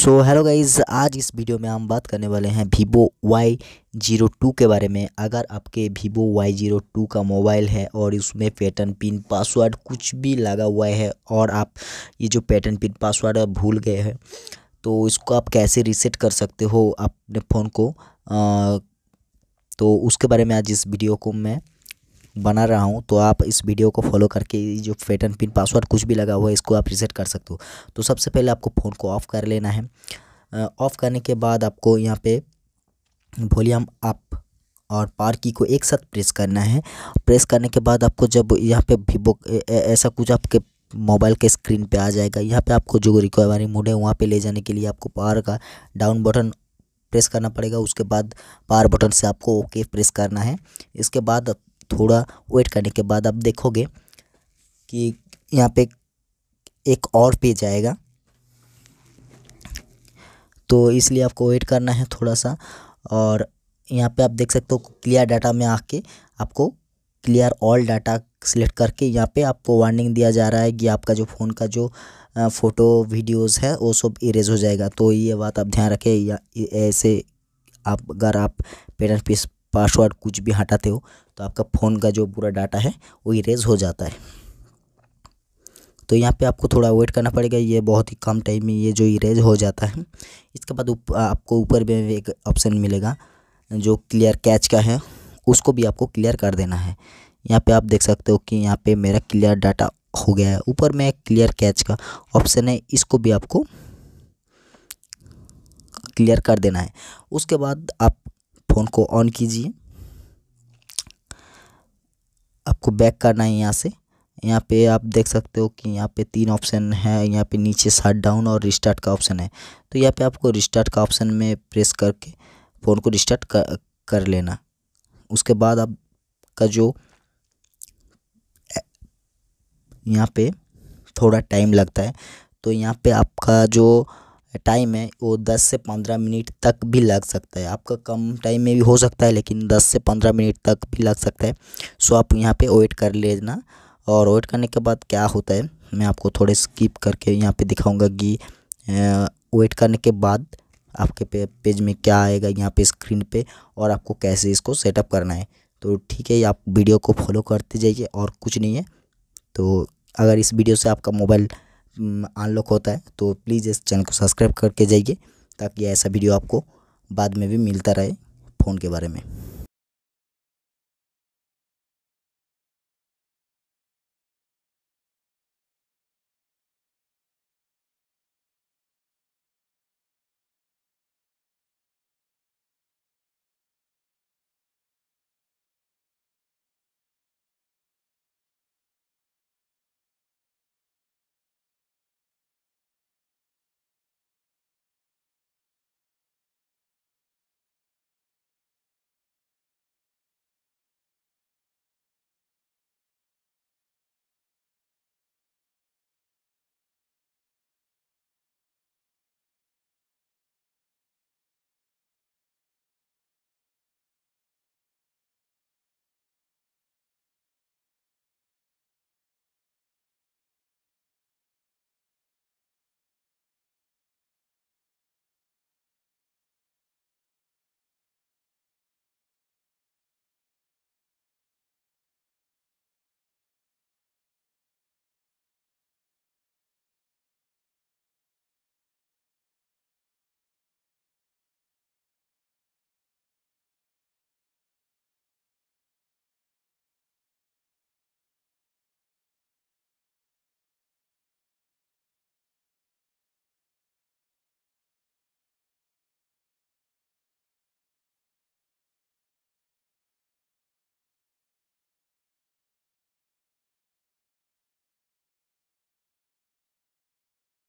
so hello guys आज इस video में हम बात करने वाले हैं वीवो वाई जीरो टू के बारे में अगर आपके वीवो वाई जीरो टू का मोबाइल है और उसमें पैटर्न पिन पासवर्ड कुछ भी लगा हुआ है और आप ये जो पैटर्न पिन पासवर्ड भूल गए हैं तो इसको आप कैसे रीसेट कर सकते हो अपने फ़ोन को आ, तो उसके बारे में आज इस वीडियो को मैं बना रहा हूँ तो आप इस वीडियो को फॉलो करके जो पैटर्न पिन पासवर्ड कुछ भी लगा हुआ है इसको आप रिसेट कर सकते हो तो सबसे पहले आपको फ़ोन को ऑफ़ कर लेना है ऑफ़ करने के बाद आपको यहाँ पे वॉल्यूम अप और पार की को एक साथ प्रेस करना है प्रेस करने के बाद आपको जब यहाँ पे वीवो ऐसा कुछ आपके मोबाइल के स्क्रीन पे आ जाएगा यहाँ पे आपको जो रिक्वायरी मोड है वहाँ पे ले जाने के लिए आपको पार का डाउन बटन प्रेस करना पड़ेगा उसके बाद पार बटन से आपको ओके प्रेस करना है इसके बाद थोड़ा वेट करने के बाद आप देखोगे कि यहाँ पे एक और पेज आएगा तो इसलिए आपको वेट करना है थोड़ा सा और यहाँ पे आप देख सकते हो क्लियर डाटा में आके आपको क्लियर ऑल डाटा सेलेक्ट करके यहाँ पे आपको वार्निंग दिया जा रहा है कि आपका जो फ़ोन का जो फ़ोटो वीडियोस है वो सब इरेज हो जाएगा तो ये बात आप ध्यान रखें या ऐसे आप अगर आप पेटर पीस पासवर्ड कुछ भी हटाते हो तो आपका फ़ोन का जो पूरा डाटा है वो इरेज हो जाता है तो यहाँ पे आपको थोड़ा वेट करना पड़ेगा ये बहुत ही कम टाइम में ये जो इरेज हो जाता है इसके बाद उप, आपको ऊपर में एक ऑप्शन मिलेगा जो क्लियर कैच का है उसको भी आपको क्लियर कर देना है यहाँ पे आप देख सकते हो कि यहाँ पे मेरा क्लियर डाटा हो गया है ऊपर में क्लियर कैच का ऑप्शन है इसको भी आपको क्लियर कर देना है उसके बाद आप फ़ोन को ऑन कीजिए आपको बैक करना है यहाँ से यहाँ पे आप देख सकते हो कि यहाँ पे तीन ऑप्शन है यहाँ पे नीचे शट डाउन और रिस्टार्ट का ऑप्शन है तो यहाँ पे आपको रिस्टार्ट का ऑप्शन में प्रेस करके फ़ोन को रिस्टार्ट कर, कर लेना उसके बाद आपका जो यहाँ पे थोड़ा टाइम लगता है तो यहाँ पे आपका जो टाइम है वो दस से पंद्रह मिनट तक भी लग सकता है आपका कम टाइम में भी हो सकता है लेकिन दस से पंद्रह मिनट तक भी लग सकता है सो आप यहाँ पे वेट कर लेना और वेट करने के बाद क्या होता है मैं आपको थोड़े स्किप करके यहाँ पे दिखाऊंगा कि वेट करने के बाद आपके पे, पेज में क्या आएगा यहाँ पे स्क्रीन पे और आपको कैसे इसको सेटअप करना है तो ठीक है आप वीडियो को फॉलो करते जाइए और कुछ नहीं है तो अगर इस वीडियो से आपका मोबाइल अनलॉक होता है तो प्लीज़ इस चैनल को सब्सक्राइब करके जाइए ताकि ऐसा वीडियो आपको बाद में भी मिलता रहे फ़ोन के बारे में